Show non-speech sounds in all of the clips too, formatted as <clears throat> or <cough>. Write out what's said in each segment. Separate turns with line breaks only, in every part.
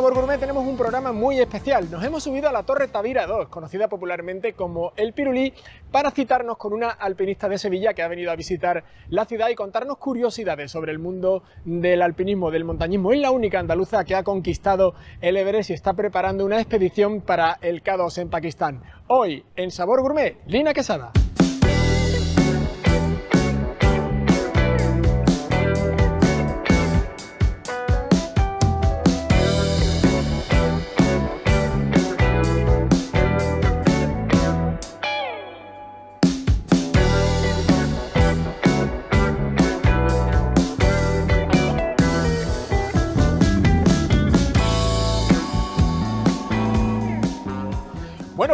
Sabor Gourmet tenemos un programa muy especial. Nos hemos subido a la Torre Tavira 2, conocida popularmente como El Pirulí, para citarnos con una alpinista de Sevilla que ha venido a visitar la ciudad y contarnos curiosidades sobre el mundo del alpinismo, del montañismo. Es la única andaluza que ha conquistado el Everest y está preparando una expedición para el K2 en Pakistán. Hoy, en Sabor Gourmet, Lina Quesada.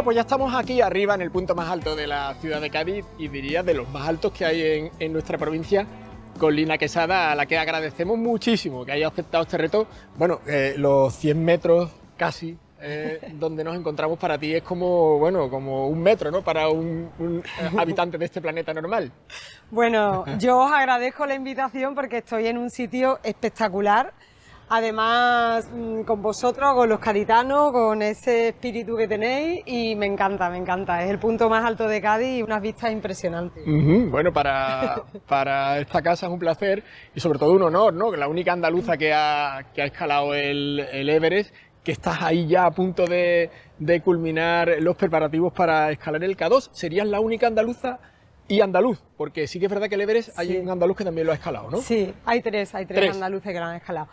pues ya estamos aquí arriba en el punto más alto de la ciudad de Cádiz y diría de los más altos que hay en, nuestra provincia con Lina Quesada, a la que agradecemos muchísimo que haya aceptado este reto. Bueno, eh, los 100 metros casi eh, <laughs> donde nos encontramos para ti es como, bueno, como un metro, ¿no? Para un, <laughs> habitante de este planeta normal.
Bueno, <laughs> yo os agradezco
la invitación porque
estoy en un sitio espectacular Además, mm, con vosotros, con los caritanos, con ese espíritu que tenéis y me encanta, me encanta. Es el punto más alto de Cádiz y unas vistas impresionantes.
Bueno, para, esta casa es un placer y sobre todo un honor, ¿no? La única andaluza que ha, escalado el, el Everest que estás ahí ya a punto de, culminar los preparativos para escalar el K2, serías la única andaluza y andaluz, porque sí que es verdad que el Everest hay un andaluz que también lo ha escalado, ¿no? Sí, hay
tres, hay tres. andaluces que lo han escalado.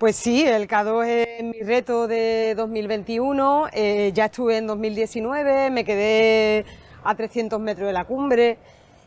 Pues sí, el k es mi reto de 2021. Eh, ya estuve en 2019, me quedé a 300 metros de la cumbre.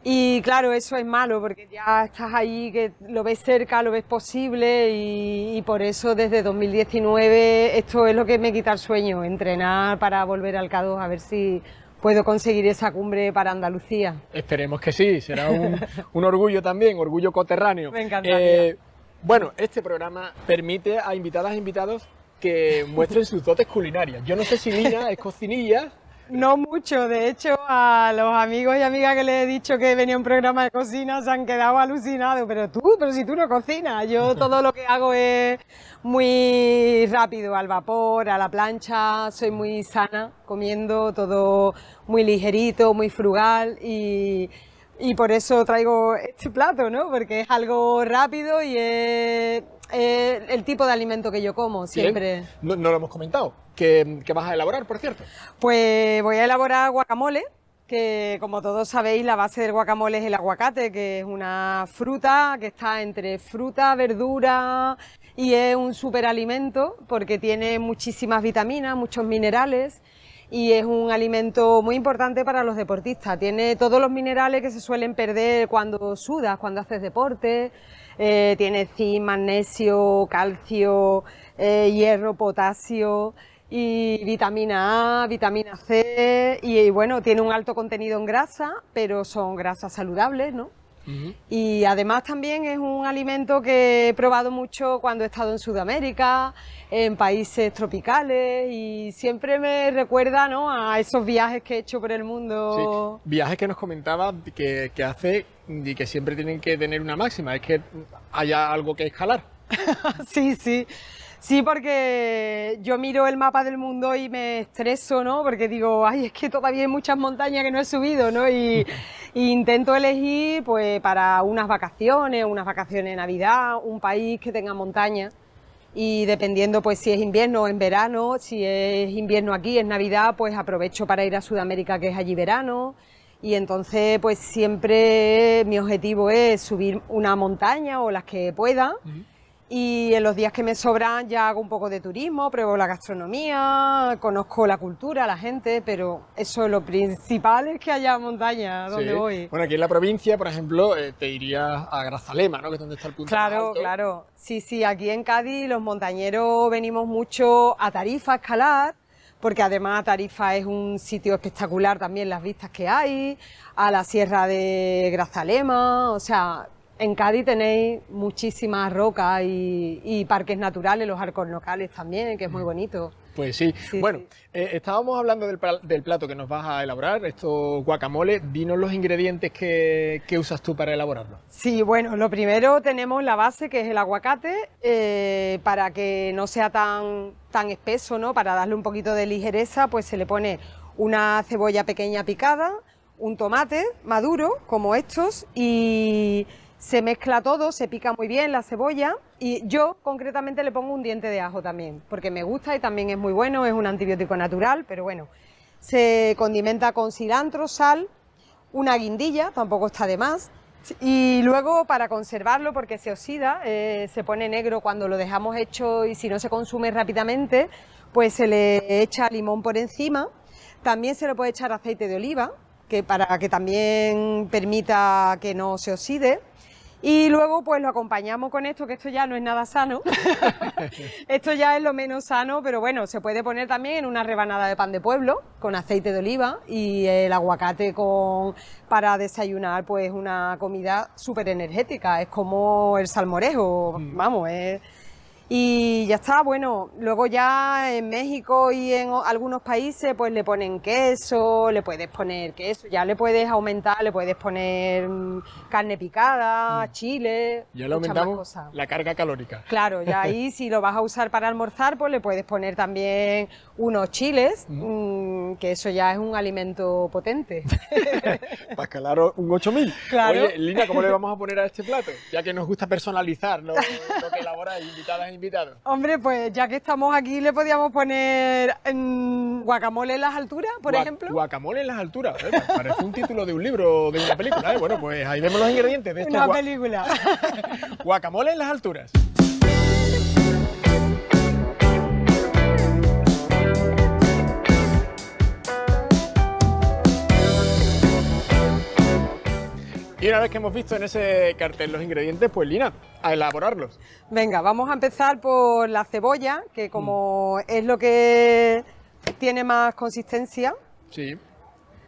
Y claro, eso es malo porque ya estás ahí, que lo ves cerca, lo ves posible y, por eso desde 2019 esto es lo que me quita el sueño, entrenar para volver al CADO a ver si puedo conseguir esa cumbre para
Andalucía. Esperemos que sí, será un, orgullo también, orgullo coterráneo. <laughs> Me encantaría. Eh, bueno, este programa permite a invitadas e invitados que muestren sus dotes culinarias. Yo no sé si niña es cocinilla. No mucho, de hecho a los amigos
y amigas que les he dicho que venía un programa de cocina se han quedado alucinados, pero tú, pero si tú no cocinas, yo <laughs> todo lo que hago es muy rápido, al vapor, a la plancha, soy muy sana comiendo, todo muy ligerito, muy frugal y y por eso traigo este plato, ¿no? Porque es algo rápido y es, el tipo de alimento que yo como siempre.
No, lo hemos comentado. que ¿Qué vas a elaborar,
por cierto? Pues voy a elaborar guacamole que como todos sabéis la base del guacamole es el aguacate, que es una fruta que está entre fruta, verdura y es un superalimento porque tiene muchísimas vitaminas, muchos minerales y es un alimento muy importante para los deportistas. Tiene todos los minerales que se suelen perder cuando sudas, cuando haces deporte. Eh, tiene zinc, magnesio, calcio, eh, hierro, potasio y vitamina A, vitamina C y, y bueno, tiene un alto contenido en grasa, pero son grasas saludables, ¿no? Y además también es un alimento que he probado mucho cuando he estado en Sudamérica, en países tropicales y siempre me recuerda a esos viajes que he hecho por el mundo.
Viajes que nos comentaba, que hace y que siempre tienen que tener una máxima, es que haya algo que escalar.
<laughs> sí, sí. Sí, porque yo miro el mapa del mundo y me estreso, ¿no? Porque digo, ay, es que todavía hay muchas montañas que no he subido, ¿no? <laughs> Y, intento elegir, pues, para unas vacaciones, unas vacaciones de Navidad, un país que tenga montaña. Y dependiendo, pues, si es invierno o en verano, si es invierno aquí, es Navidad, pues aprovecho para ir a Sudamérica, que es allí verano. Y entonces, pues, siempre mi objetivo es subir una montaña o las que pueda y en los días que me sobran ya hago un poco de turismo, pruebo la gastronomía, conozco la cultura, la gente, pero eso lo principal es que haya montaña donde voy.
Bueno, aquí en la provincia, por ejemplo, eh, te irías a Grazalema, ¿no? Que es donde está el punto Claro,
claro. Sí, sí, aquí en Cádiz los montañeros venimos mucho a Tarifa a escalar, porque además Tarifa es un sitio espectacular también, las vistas que hay, a la sierra de Grazalema, o sea, en Cádiz tenéis muchísimas rocas y, parques naturales, los arcos locales también, que es muy mm. bonito.
Pues sí. bueno, eh, estábamos hablando del, plato que nos vas a elaborar, estos guacamole. Dinos los ingredientes que, usas tú para elaborarlo. Sí, bueno, lo primero tenemos
la base que es el aguacate, eh, para que no sea tan, tan espeso, ¿no? Para darle un poquito de ligereza, pues se le pone una cebolla pequeña picada, un tomate maduro, como estos, y se mezcla todo, se pica muy bien la cebolla y yo concretamente le pongo un diente de ajo también, porque me gusta y también es muy bueno, es un antibiótico natural, pero bueno. Se condimenta con cilantro, sal, una guindilla, tampoco está de más, y luego para conservarlo, porque se oxida, eh, se pone negro cuando lo dejamos hecho y si no se consume rápidamente, pues se le echa limón por encima. También se le puede echar aceite de oliva, que para que también permita que no se oxide. Y luego pues lo acompañamos con esto, que esto ya no es nada sano. <laughs> esto ya es lo menos sano, pero bueno, se puede poner también en una rebanada de pan de pueblo con aceite de oliva y el aguacate con para desayunar, pues una comida súper energética, es como el salmorejo, mm. vamos, es y ya está, bueno, luego ya en México y en algunos países pues le ponen queso, le puedes poner queso, ya le puedes aumentar, le puedes poner mm, carne picada, mm. chile, ya le aumentamos
la carga calórica.
Claro, ya <laughs> ahí si lo vas a usar para almorzar pues le puedes poner también unos chiles, mm. que eso ya es un alimento potente. <laughs>
para escalar un 8000. Claro. Oye, Lina, ¿cómo le vamos a poner a este plato? Ya que nos gusta personalizar lo, que elabora invitadas e
Hombre, pues ya que estamos aquí, le podíamos poner
mm, guacamole en las alturas, por ejemplo. Guacamole en las alturas, ¿eh? pues parece un título de un libro de una película. ¿eh? Bueno, pues ahí vemos los ingredientes de <laughs> esta película. <laughs> guacamole en las alturas. Y una vez que hemos visto en ese cartel los ingredientes, pues Lina, a elaborarlos.
Venga, vamos a empezar por la cebolla, que como mm. es lo que tiene más consistencia. Sí.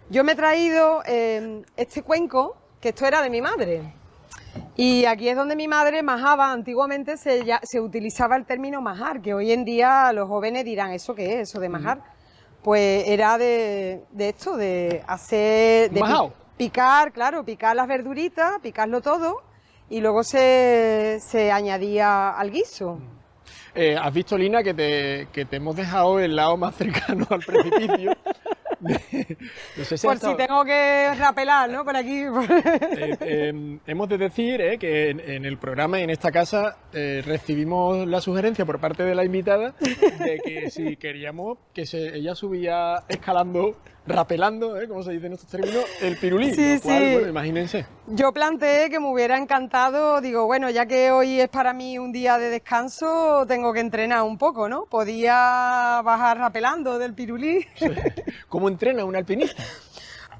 Yo me he traído em, este cuenco, que esto era de mi madre. Y aquí es donde mi madre majaba. Antiguamente se, utilizaba el término majar, que hoy en día los jóvenes dirán, ¿eso qué es, eso de mm. majar? Pues era de, esto, de hacer... De ¿Majao? Picar, claro, picar las verduritas, picarlo todo y luego se, se añadía al guiso. Mm.
Eh, has visto, Lina, que te, te hemos dejado el lado más cercano al precipicio. <laughs> por si
tengo que rapelar,
¿no? Por aquí. Eh, em, hemos de decir eh, que en, el programa y en esta casa recibimos la sugerencia por parte de la invitada de que si queríamos que se, ella subía escalando rapelando, ¿eh? como se dice en estos términos, el pirulí. Sí, sí. imagínense.
Yo planteé que me hubiera encantado, digo, bueno, ya que hoy es para mí un día de descanso, tengo que entrenar un poco, ¿no? Podía bajar
rapelando del pirulí. ¿Cómo entrena un alpinista?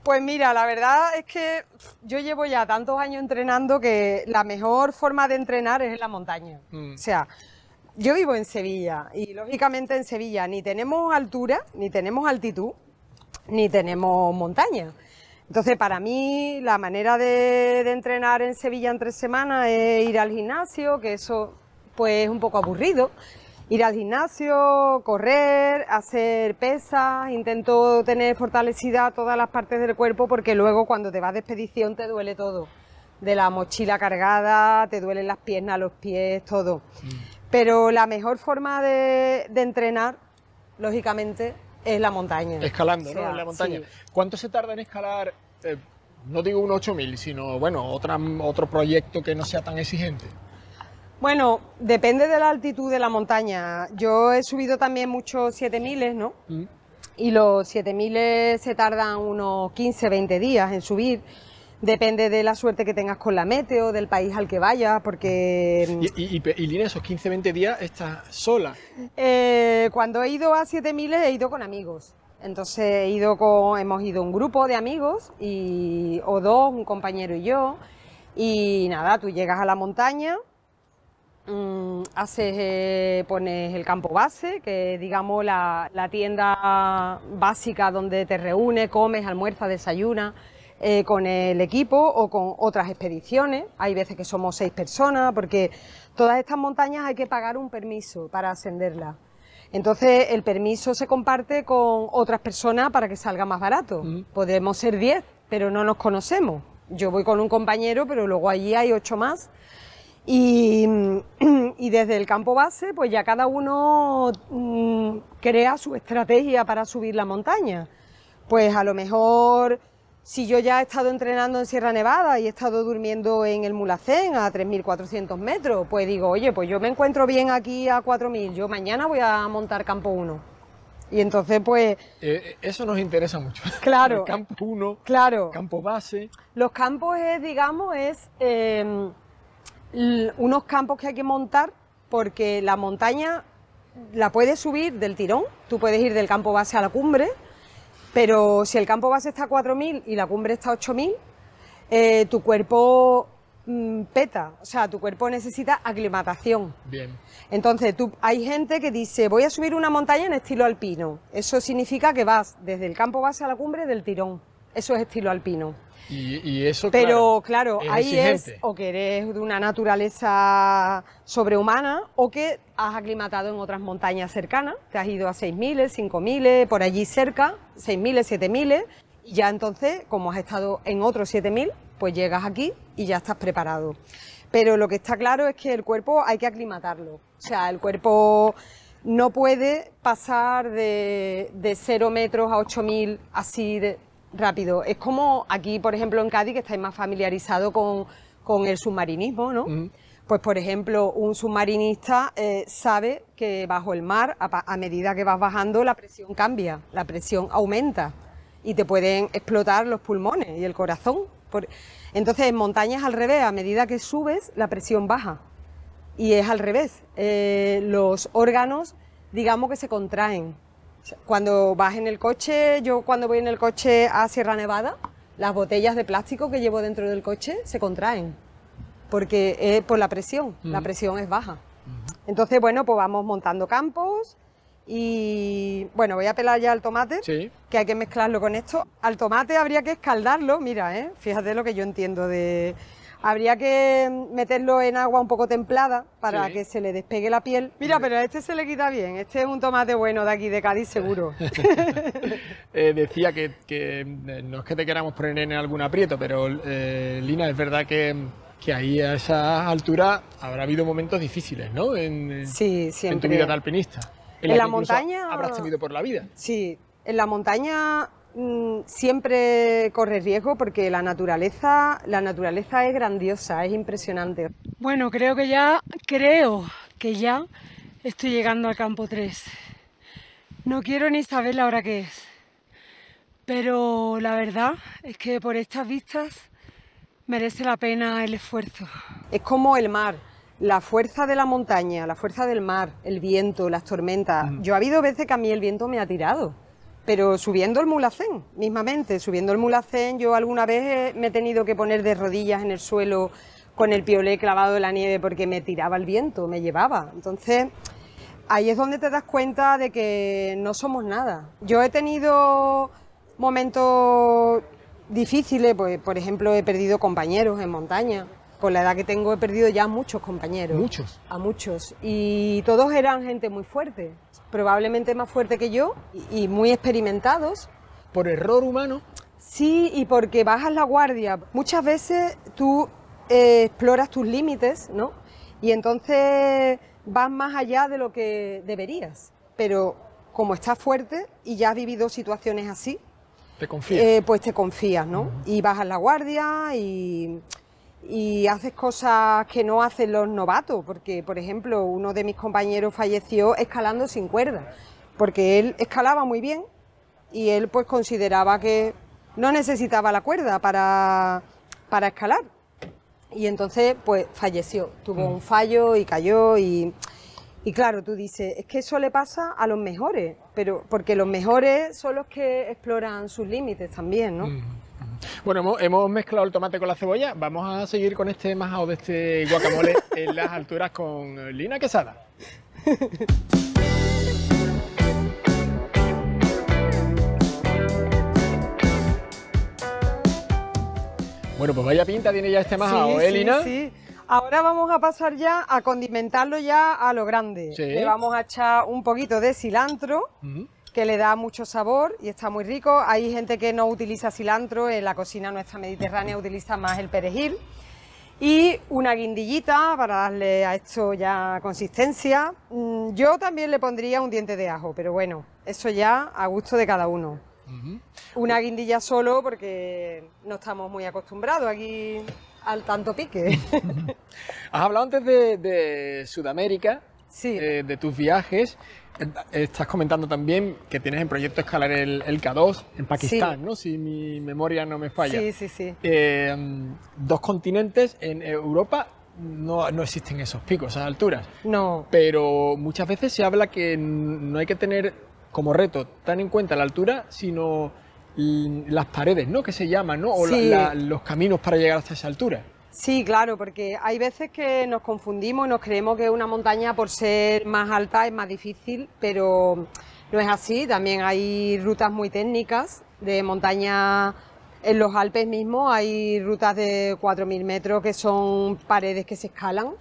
Pues mira, la verdad es que yo llevo ya tantos años entrenando que la mejor forma de entrenar es en la montaña. Mm. O sea, yo vivo en Sevilla y lógicamente en Sevilla ni tenemos altura ni tenemos altitud ni tenemos montaña. Entonces, para mí, la manera de, entrenar en Sevilla en tres semanas es ir al gimnasio, que eso pues es un poco aburrido. Ir al gimnasio, correr, hacer pesas, intento tener fortalecida todas las partes del cuerpo porque luego cuando te vas de expedición te duele todo. De la mochila cargada, te duelen las piernas, los pies, todo. Mm. Pero la mejor forma de, de entrenar, lógicamente, es la montaña. Escalando, ¿no? En la montaña.
¿Cuánto se tarda en escalar? Eh, no digo un 8000, sino, bueno, otra, otro proyecto que no sea tan exigente.
Bueno, depende de la altitud de la montaña. Yo he subido también muchos 7000, ¿no? Mm. Y los 7000 se tardan unos 15, 20 días en subir. Depende de la suerte que tengas con la meteo, del país al que vayas, porque...
Mm, ¿Y, y, Lina, esos 15, 20 días estás sola?
Eh, cuando he ido a 7000 he ido con amigos. Entonces he ido con, hemos ido un grupo de amigos, y, o dos, un compañero y yo. Y nada, tú llegas a la montaña, mm, haces, eh, pones el campo base, que digamos la, tienda básica donde te reúnes, comes, almuerzas, desayunas. Eh, con el equipo o con otras expediciones. Hay veces que somos seis personas porque todas estas montañas hay que pagar un permiso para ascenderlas. Entonces el permiso se comparte con otras personas para que salga más barato. Podemos ser diez, pero no nos conocemos. Yo voy con un compañero, pero luego allí hay ocho más. Y, <clears throat> desde el campo base, pues ya cada uno mm, crea su estrategia para subir la montaña. Pues a lo mejor si yo ya he estado entrenando en Sierra Nevada y he estado durmiendo en el Mulacén a 3.400 metros, pues digo, oye, pues yo me encuentro bien aquí a 4.000, yo mañana voy a montar campo 1. Y entonces, pues...
Eh, eh, eso nos interesa mucho. <laughs> Claro. campo
1, claro. campo base. Los campos, es, digamos, es em, unos campos que hay que montar porque la montaña la puedes subir del tirón, tú puedes ir del campo base a la cumbre, pero si el campo base está a 4.000 y la cumbre está a 8.000, eh, tu cuerpo mm, peta, o sea, tu cuerpo necesita aclimatación. Bien. Entonces, tú, hay gente que dice, voy a subir una montaña en estilo alpino. Eso significa que vas desde el campo base a la cumbre del tirón. Eso es estilo alpino.
Y, eso, Pero claro, ahí es
o que eres de una naturaleza sobrehumana o que has aclimatado en otras montañas cercanas, te has ido a 6.000, 5.000, por allí cerca 6.000, 7.000, ¿eh? y ya entonces, como has estado en otros 7.000, pues llegas aquí y ya estás preparado. Pero lo que está claro es que el cuerpo hay que aclimatarlo. O sea, el cuerpo no puede pasar de, de 0 metros a 8.000 así de rápido. Es como aquí, por ejemplo, en Cádiz, que estáis más familiarizado con, el submarinismo, ¿no? Pues por ejemplo, un submarinista eh, sabe que bajo el mar, a, medida que vas bajando, la presión cambia, la presión aumenta y te pueden explotar los pulmones y el corazón. Entonces en montañas al revés, a medida que subes, la presión baja. Y es al revés, eh, los órganos digamos que se contraen. Cuando vas en el coche, yo cuando voy en el coche a Sierra Nevada, las botellas de plástico que llevo dentro del coche se contraen porque es por la presión, la presión es baja. Entonces, bueno, pues vamos montando campos y bueno, voy a pelar ya el tomate, que hay que mezclarlo con esto. Al tomate habría que escaldarlo, mira, ¿eh? fíjate lo que yo entiendo de... Habría que meterlo en agua un poco templada para que se le despegue la piel. Mira, pero a este se le quita bien. Este es un tomate bueno de aquí de Cádiz, seguro.
<laughs> Eh, decía que, eh, no es que te queramos poner en algún aprieto, pero eh, Lina, es verdad que que ahí a esa altura habrá habido momentos difíciles, ¿no? En, eh, tu vida de alpinista. En, la, montaña... Habrás tenido por la vida.
Sí, en la montaña mm, siempre corres riesgo porque la naturaleza, la naturaleza es grandiosa, es impresionante. Bueno, creo que ya, creo que ya estoy llegando al campo 3. No quiero ni saber la hora que es, pero la verdad es que por estas vistas merece la pena el esfuerzo. Es como el mar, la fuerza de la montaña, la fuerza del mar, el viento, las tormentas. Mm. Yo ha habido veces que a mí el viento me ha tirado, pero subiendo el mulacén, mismamente, subiendo el mulacén, yo alguna vez me he tenido que poner de rodillas en el suelo con el piolé clavado en la nieve porque me tiraba el viento, me llevaba. Entonces, ahí es donde te das cuenta de que no somos nada. Yo he tenido momentos difíciles, pues por ejemplo he perdido compañeros en montaña. Con la edad que tengo he perdido ya a muchos compañeros. Muchos. A muchos. Y todos eran gente muy fuerte, probablemente más fuerte que yo y muy experimentados. Por error humano. Sí, y porque bajas la guardia. Muchas veces tú eh, exploras tus límites, ¿no? Y entonces vas más allá de lo que deberías. Pero como estás fuerte y ya has vivido situaciones así, ¿Te confías? Eh, pues te confías, ¿no? Y bajas la guardia y, haces cosas que no hacen los novatos, porque, por ejemplo, uno de mis compañeros falleció escalando sin cuerda, porque él escalaba muy bien y él pues consideraba que no necesitaba la cuerda para, escalar. Y entonces, pues falleció, tuvo un fallo y cayó y y claro, tú dices, es que eso le pasa a los mejores, pero porque los mejores son los que exploran sus límites también, ¿no?
Bueno, hemos, mezclado el tomate con la cebolla. Vamos a seguir con este majao de este guacamole <laughs> en las alturas con Lina Quesada. bueno, pues vaya pinta tiene ya este majao, sí, ¿eh, Sí,
sí. Ahora vamos a pasar ya a condimentarlo ya a lo grande. Le vamos a echar un poquito de cilantro, que le da mucho sabor y está muy rico. Hay gente que no utiliza cilantro, en la cocina nuestra mediterránea utiliza más el perejil. Y una guindillita para darle a esto ya consistencia. Mm, yo también le pondría un diente de ajo, pero bueno, eso ya a gusto de cada uno. Una guindilla solo porque no estamos muy acostumbrados aquí al tanto pique. <laughs>
Has hablado antes de, Sudamérica, eh, de tus viajes. Estás comentando también que tienes en proyecto escalar el, K2 en Pakistán, ¿no? Si mi memoria no me falla. Sí, sí, sí. Eh, dos continentes en Europa no, no, existen esos picos, esas alturas. No. Pero muchas veces se habla que no hay que tener como reto tan en cuenta la altura, sino las paredes, ¿no? Que se llaman, ¿no? O los caminos para llegar hasta esa altura.
Sí, claro, porque hay veces que nos confundimos nos creemos que una montaña por ser más alta es más difícil, pero no es así. También hay rutas muy técnicas de montaña en los Alpes mismos hay rutas de 4.000 metros que son paredes que se escalan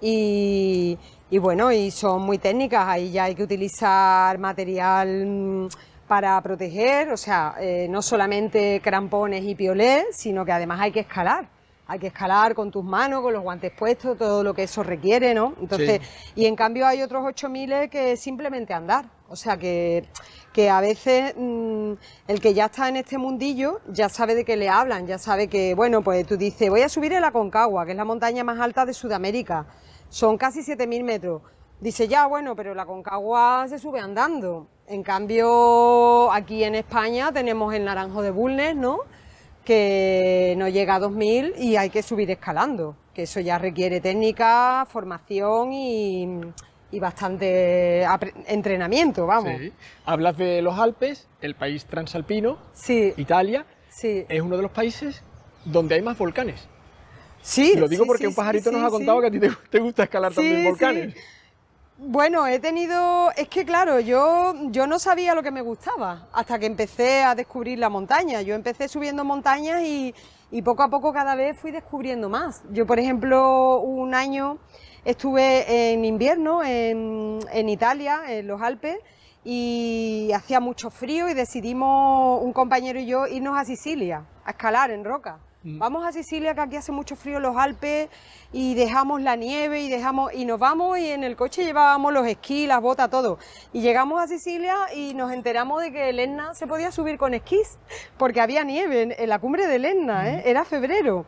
y, y, bueno, y son muy técnicas. Ahí ya hay que utilizar material mm, para proteger, o sea, eh, no solamente crampones y piolés... sino que además hay que escalar. Hay que escalar con tus manos, con los guantes puestos, todo lo que eso requiere, ¿no? Entonces, y en cambio hay otros 8000 que simplemente andar. O sea que, que a veces mm, el que ya está en este mundillo ya sabe de qué le hablan, ya sabe que, bueno, pues tú dices, voy a subir a la Aconcagua, que es la montaña más alta de Sudamérica. Son casi 7000 metros. Dice, ya, bueno, pero la Concagua se sube andando. En cambio, aquí en España tenemos el naranjo de Bulnes, ¿no? que no llega a 2.000 y hay que subir escalando, que eso ya requiere técnica, formación y, bastante entrenamiento, vamos.
Hablas de los Alpes, el país transalpino, sí. Italia, sí. es uno de los países donde hay más volcanes. Sí. Lo digo porque un pajarito nos ha contado que a ti te gusta escalar también volcanes.
Bueno, he tenido, es que claro, yo, yo no sabía lo que me gustaba hasta que empecé a descubrir la montaña. Yo empecé subiendo montañas y, poco a poco cada vez fui descubriendo más. Yo, por ejemplo, un año estuve en invierno en, en Italia, en los Alpes, y hacía mucho frío y decidimos, un compañero y yo, irnos a Sicilia, a escalar en roca. Mm. Vamos a Sicilia, que aquí hace mucho frío los Alpes, y dejamos la nieve y dejamos y nos vamos y en el coche llevábamos los esquís, las botas, todo. Y llegamos a Sicilia y nos enteramos de que Elena se podía subir con esquís, porque había nieve en, la cumbre de Elena, ¿eh? mm. era febrero.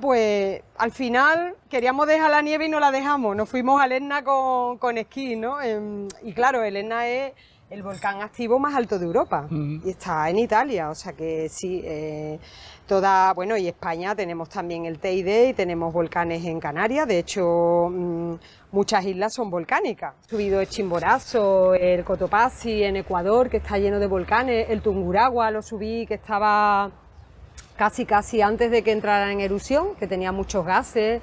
pues al final queríamos dejar la nieve y no la dejamos, nos fuimos a Elena con, con ¿no? Em, y claro, Elena es el volcán activo más alto de Europa y está en Italia, o sea que sí, eh, toda, bueno, y España tenemos también el Teide y tenemos volcanes en Canarias, de hecho mm, muchas islas son volcánicas, subido el Chimborazo, el Cotopaxi en Ecuador que está lleno de volcanes, el Tunguragua lo subí que estaba casi casi antes de que entrara en erupción, que tenía muchos gases,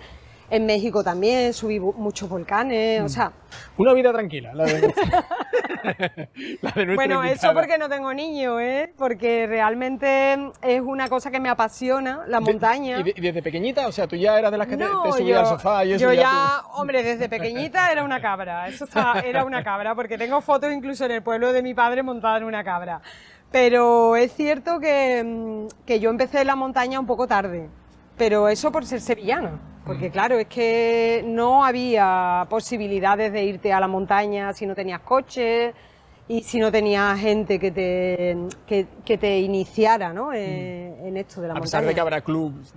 en México también subí muchos volcanes, o mm. sea...
Una vida tranquila, la de, <laughs> <laughs> Bueno, eso porque
no tengo niño, ¿eh? Porque realmente es una cosa que me apasiona,
la montaña. ¿Y, desde pequeñita? O sea, tú ya eras de las que te, subías al sofá y eso. Yo ya,
hombre, desde pequeñita era una cabra. Eso era una cabra, porque tengo fotos incluso en el pueblo de mi padre montada en una cabra. Pero es cierto que, mm, que yo empecé la montaña un poco tarde, pero eso por ser sevillana. Porque mm. claro, es que no había posibilidades de irte a la montaña si no tenías coches y si no tenías gente que te, que, te iniciara ¿no? Mm. Eh, en, esto de la montaña. A pesar de que habrá
clubes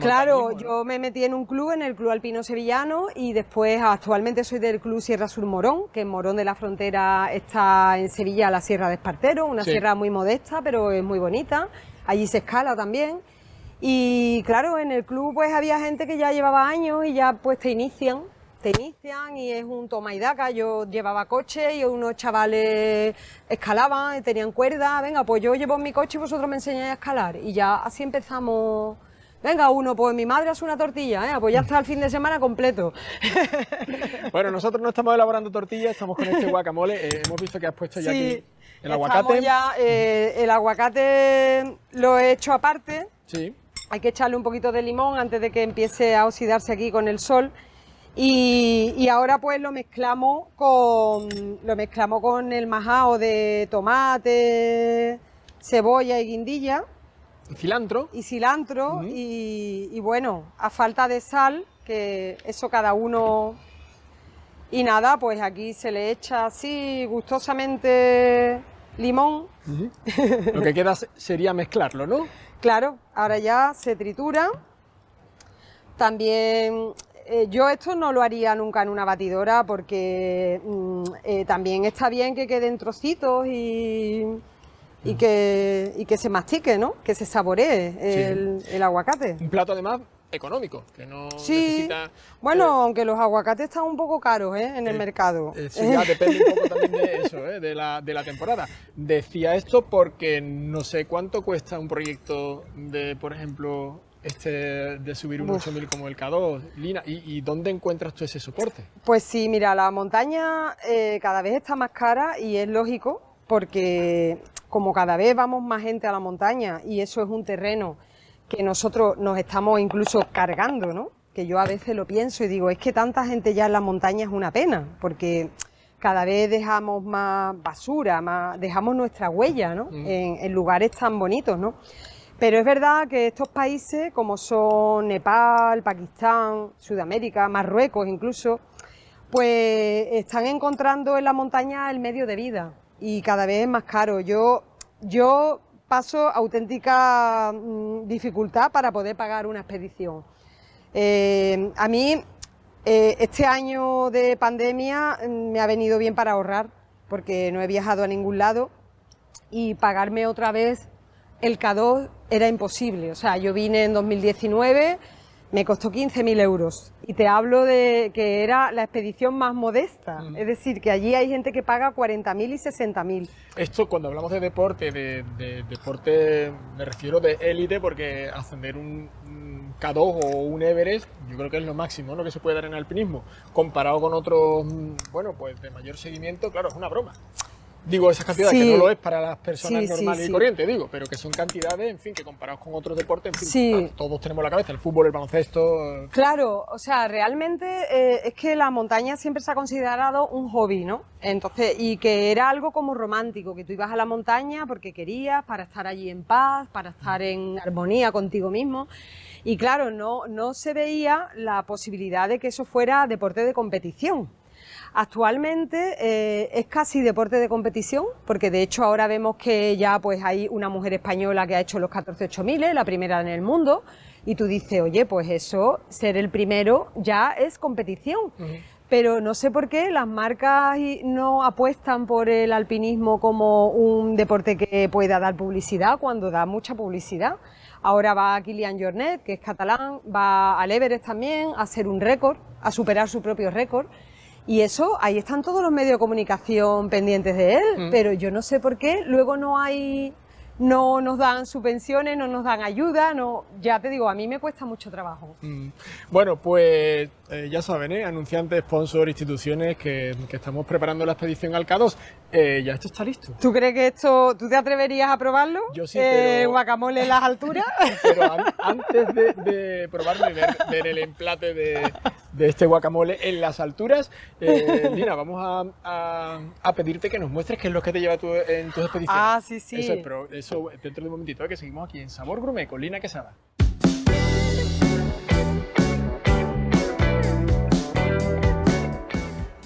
Claro,
yo me metí en un club, en el Club Alpino Sevillano, y después actualmente soy del Club Sierra Sur Morón, que en Morón de la Frontera está en Sevilla la Sierra de Espartero, una sierra muy modesta, pero es muy bonita. Allí se escala también. Y claro, en el club pues había gente que ya llevaba años y ya pues te inician, te inician y es un toma y daca. Yo llevaba coche y unos chavales escalaban y tenían cuerda. Venga, pues yo llevo mi coche y vosotros me enseñáis a escalar. Y ya así empezamos. Venga, uno, pues mi madre hace una tortilla, ¿eh? pues ya está el fin de semana completo.
<laughs> bueno, nosotros no estamos elaborando tortillas, estamos con este guacamole. Eh, hemos visto que has puesto ya aquí el aguacate. Ya,
eh, el aguacate lo he hecho aparte. Sí hay que echarle un poquito de limón antes de que empiece a oxidarse aquí con el sol. Y, ahora pues lo mezclamos con lo mezclamos con el majao de tomate, cebolla y guindilla. Y cilantro. Y cilantro. y, bueno, a falta de sal, que eso cada uno. Y nada, pues aquí se le echa así gustosamente limón.
Lo que queda sería mezclarlo, ¿no? <laughs>
Claro, ahora ya se tritura. También eh, yo esto no lo haría nunca en una batidora porque mm, eh, también está bien que queden trocitos mm. y, que, se mastique, ¿no? Que se saboree el, el aguacate. Un plato además
económico, que no sí.
Bueno, eh, aunque los aguacates están un poco caros ¿eh? en el eh, mercado. Eh, sí,
depende un poco también de eso, de la, de, la, temporada. Decía esto porque no sé cuánto cuesta un proyecto de, por ejemplo, este de subir un 8000 como el K2, Lina, ¿y, ¿y, dónde encuentras tú ese soporte?
Pues sí, mira, la montaña cada vez está más cara y es lógico porque como cada vez vamos más gente a la montaña y eso es un terreno que nosotros nos estamos incluso cargando, ¿no? Que yo a veces lo pienso y digo, es que tanta gente ya en las montaña es una pena, porque cada vez dejamos más basura, más, dejamos nuestra huella ¿no? Mm. En, lugares tan bonitos. ¿no? Pero es verdad que estos países, como son Nepal, Pakistán, Sudamérica, Marruecos incluso, pues están encontrando en la montaña el medio de vida y cada vez es más caro. Yo, yo paso auténtica mm, dificultad para poder pagar una expedición. Eh, a mí eh, este año de pandemia mm, me ha venido bien para ahorrar, porque no he viajado a ningún lado y pagarme otra vez el k era imposible. O sea, yo vine en 2019 me costó 15.000 euros. Y te hablo de que era la expedición más modesta. Es decir, que allí hay gente que paga 40.000 y 60.000.
Esto, cuando hablamos de deporte, de, deporte, me refiero de élite, porque ascender un, un, K2 o un Everest, yo creo que es lo máximo, ¿no? que se puede dar en alpinismo. Comparado con otros, mm, bueno, pues de mayor seguimiento, claro, es una broma. Digo, esas cantidades que no lo es para las personas normales y corrientes, digo, pero que son cantidades, en fin, que comparados con otros deportes, en fin, todos tenemos la cabeza, el fútbol, el baloncesto. Eh.
Claro, o sea, realmente eh, es que la montaña siempre se ha considerado un hobby, ¿no? Entonces, y que era algo como romántico, que tú ibas a la montaña porque querías, para estar allí en paz, para estar en armonía contigo mismo. Y claro, no, no se veía la posibilidad de que eso fuera deporte de competición. Actualmente eh, es casi deporte de competición, porque de hecho ahora vemos que ya pues hay una mujer española que ha hecho los miles, eh, la primera en el mundo, y tú dices, oye, pues eso, ser el primero ya es competición. Pero no sé por qué las marcas no apuestan por el alpinismo como un deporte que pueda dar publicidad cuando da mucha publicidad. Ahora va Kilian Jornet, que es catalán, va al Everest también a hacer un récord, a superar su propio récord. Y eso, ahí están todos los medios de comunicación pendientes de él, mm. pero yo no sé por qué luego no hay no nos dan subvenciones, no nos dan ayuda, no, ya te digo, a mí me cuesta mucho trabajo.
Mm. Bueno, pues eh, ya saben, ¿eh? anunciantes, sponsors, instituciones que, estamos preparando la expedición al eh, ya esto está listo. ¿Tú crees que esto, tú te atreverías a probarlo? Yo sí,
Guacamole en las alturas. <laughs> pero
antes de, probarlo y ver, el emplate de, este guacamole en las alturas, mira <laughs> vamos a, pedirte que nos muestres qué es lo que te lleva en tus expediciones. Ah, sí, sí. Eso es, dentro de un momentito, que seguimos aquí en Sabor Gourmet con Lina Quesada.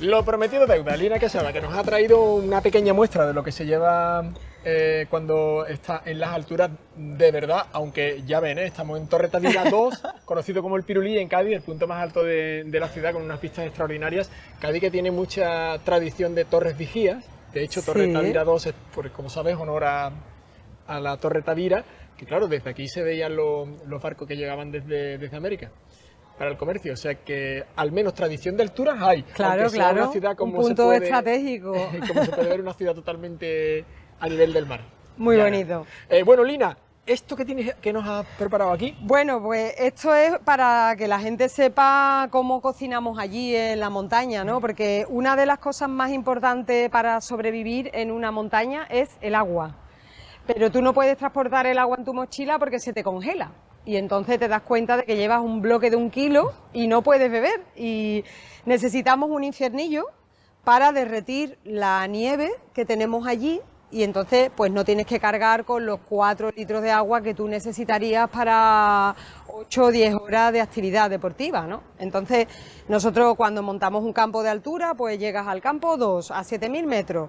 Lo prometido deuda, Lina Quesada, que nos ha traído una pequeña muestra de lo que se lleva eh, cuando está en las alturas de verdad, aunque ya ven, eh, estamos en Torre Tadilla <laughs> 2, conocido como el Pirulí en Cádiz, el punto más alto de, la ciudad con unas pistas extraordinarias. Cádiz que tiene mucha tradición de torres vigías, de hecho Torre sí. 2 es, como sabes, honor a, a la Torre Tavira, que claro, desde aquí se veían los barcos que llegaban desde, desde América para el comercio. O sea que al menos tradición de alturas hay. Claro, claro. Una ciudad como un punto <laughs> se puede, estratégico. como se ver, una ciudad totalmente a nivel del mar. Muy bonito. Eh, bueno, Lina. ¿Esto que, tienes, que nos has preparado aquí?
Bueno, pues esto es para que la gente sepa cómo cocinamos allí en la montaña, ¿no? Porque una de las cosas más importantes para sobrevivir en una montaña es el agua. Pero tú no puedes transportar el agua en tu mochila porque se te congela. Y entonces te das cuenta de que llevas un bloque de un kilo y no puedes beber. Y necesitamos un infiernillo para derretir la nieve que tenemos allí y entonces pues no tienes que cargar con los cuatro litros de agua que tú necesitarías para 8 o 10 horas de actividad deportiva, ¿no? Entonces nosotros cuando montamos un campo de altura pues llegas al campo dos a mil metros,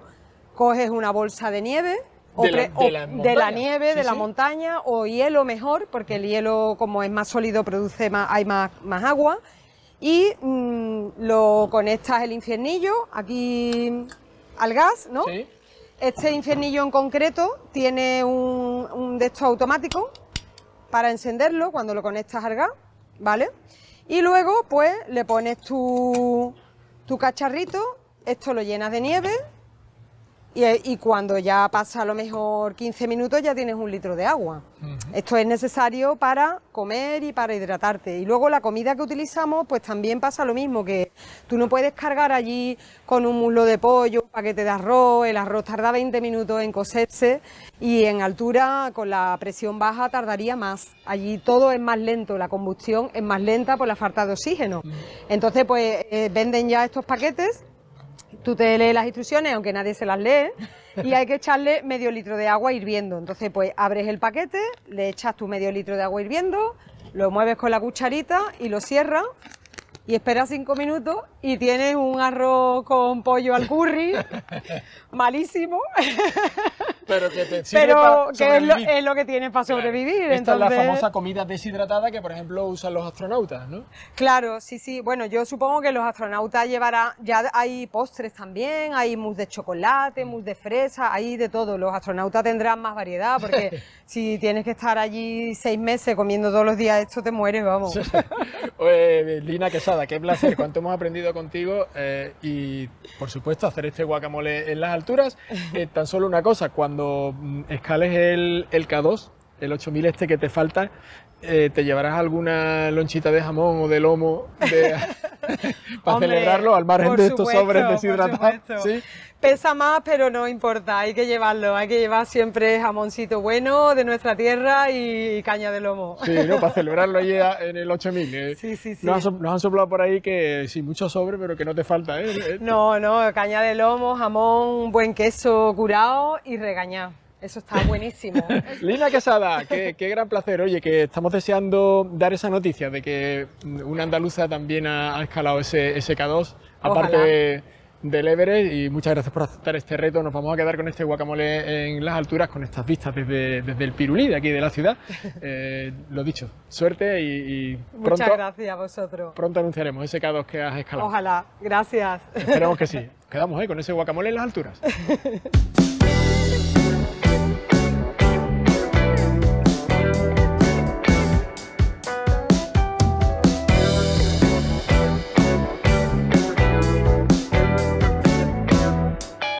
coges una bolsa de nieve
o de, la, nieve, de la
montaña o hielo mejor, porque el hielo como es más sólido produce más, hay más, más agua. Y mm, lo conectas el infiernillo aquí al gas, ¿no? Este infiernillo en concreto tiene un, un de estos automático para encenderlo cuando lo conectas al gas, ¿vale? Y luego pues le pones tu, tu cacharrito, esto lo llenas de nieve, eh, y, cuando ya pasa a lo mejor 15 minutos ya tienes un litro de agua. Esto es necesario para comer y para hidratarte. Y luego la comida que utilizamos pues también pasa lo mismo, que tú no puedes cargar allí con un muslo de pollo, un paquete de arroz, el arroz tarda 20 minutos en coserse... y en altura con la presión baja tardaría más. Allí todo es más lento, la combustión es más lenta por la falta de oxígeno. Entonces pues eh, venden ya estos paquetes tú te lees las instrucciones, aunque nadie se las lee, y hay que echarle medio litro de agua hirviendo. Entonces, pues abres el paquete, le echas tu medio litro de agua hirviendo, lo mueves con la cucharita y lo cierras y esperas cinco minutos y tienes un arroz con pollo al curry, <laughs> malísimo. <laughs>
pero que es
lo, que tienes para sobrevivir. Esta es la famosa comida deshidratada que, por ejemplo, usan los astronautas, ¿no? Claro, sí, sí. Bueno, yo supongo que los astronautas llevarán, ya hay postres también, hay mousse de chocolate, mm. mousse de fresa, hay de todo. Los astronautas tendrán más variedad porque <laughs> si tienes que estar allí seis meses comiendo todos los días esto, te mueres, vamos.
Lina Quesada, qué placer, cuánto hemos aprendido contigo eh, y, por supuesto, hacer este guacamole en las alturas. Eh, tan solo una cosa, cuando cuando mm, escales el, K2, el 8000 este que te falta, eh, te llevarás alguna lonchita de jamón o de lomo <laughs> para celebrarlo al margen de estos sobres deshidratados.
Pesa más, pero no importa, hay que llevarlo, hay que llevar siempre jamoncito bueno de nuestra tierra y caña de lomo. Sí, ¿no? para
celebrarlo allí en el 8000. ¿eh? Sí, sí, sí. Nos, han soplado por ahí que sí, mucho sobre, pero que no te falta. ¿eh?
No, no, caña de lomo, jamón, buen queso curado y regañado. Eso está buenísimo.
<laughs> Lina Quesada, qué, gran placer. Oye, que estamos deseando dar esa noticia de que una andaluza también ha, escalado ese, K2, aparte del Everest. Y muchas gracias por aceptar este reto. Nos vamos a quedar con este guacamole en las alturas, con estas vistas desde, el Pirulí, de aquí de la ciudad. <laughs> Eh, lo dicho, suerte y, pronto. Muchas gracias
a vosotros.
Pronto anunciaremos ese K2 que has escalado.
Ojalá, gracias.
...esperamos que sí. Quedamos con ese guacamole en las alturas. <laughs>